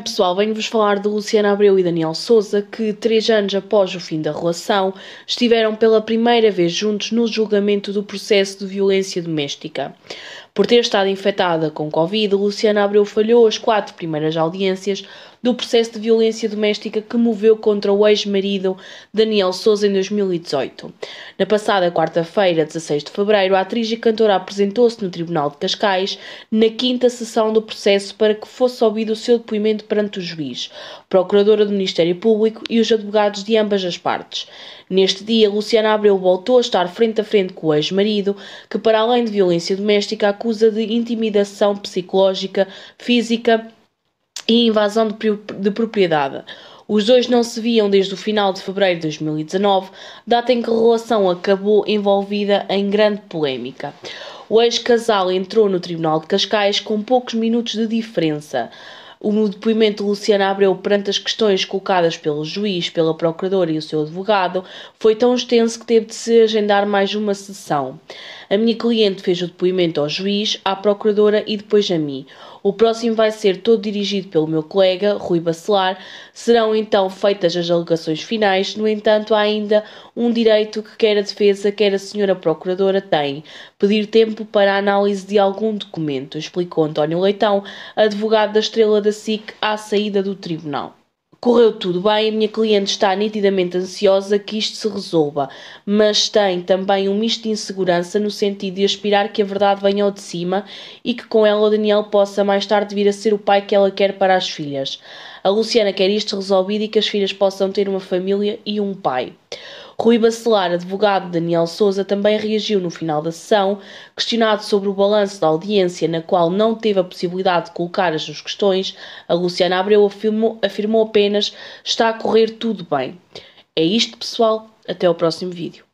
pessoal? Venho-vos falar de Luciana Abreu e Daniel Souza, que três anos após o fim da relação estiveram pela primeira vez juntos no julgamento do processo de violência doméstica. Por ter estado infectada com Covid, Luciana Abreu falhou as quatro primeiras audiências do processo de violência doméstica que moveu contra o ex-marido Daniel Souza em 2018. Na passada quarta-feira, 16 de fevereiro, a atriz e cantora apresentou-se no Tribunal de Cascais na quinta sessão do processo para que fosse ouvido o seu depoimento perante o juiz, procuradora do Ministério Público e os advogados de ambas as partes. Neste dia, Luciana Abreu voltou a estar frente a frente com o ex-marido, que, para além de violência doméstica, acusa de intimidação psicológica, física e invasão de propriedade. Os dois não se viam desde o final de fevereiro de 2019, data em que a relação acabou envolvida em grande polémica. O ex-casal entrou no Tribunal de Cascais com poucos minutos de diferença. O depoimento de Luciana Abreu perante as questões colocadas pelo juiz, pela procuradora e o seu advogado foi tão extenso que teve de se agendar mais uma sessão. A minha cliente fez o depoimento ao juiz, à procuradora e depois a mim. O próximo vai ser todo dirigido pelo meu colega, Rui Bacelar. Serão então feitas as alegações finais. No entanto, há ainda um direito que quer a defesa, quer a senhora procuradora tem: pedir tempo para a análise de algum documento, explicou António Leitão, advogado da Estrela da SIC, à saída do tribunal. Correu tudo bem, a minha cliente está nitidamente ansiosa que isto se resolva, mas tem também um misto de insegurança no sentido de aspirar que a verdade venha ao de cima e que com ela o Daniel possa mais tarde vir a ser o pai que ela quer para as filhas. A Luciana quer isto resolvido e que as filhas possam ter uma família e um pai. Rui Bacelar, advogado de Daniel Souza, também reagiu no final da sessão, questionado sobre o balanço da audiência, na qual não teve a possibilidade de colocar as suas questões. A Luciana Abreu afirmou, afirmou apenas: está a correr tudo bem. É isto, pessoal. Até ao próximo vídeo.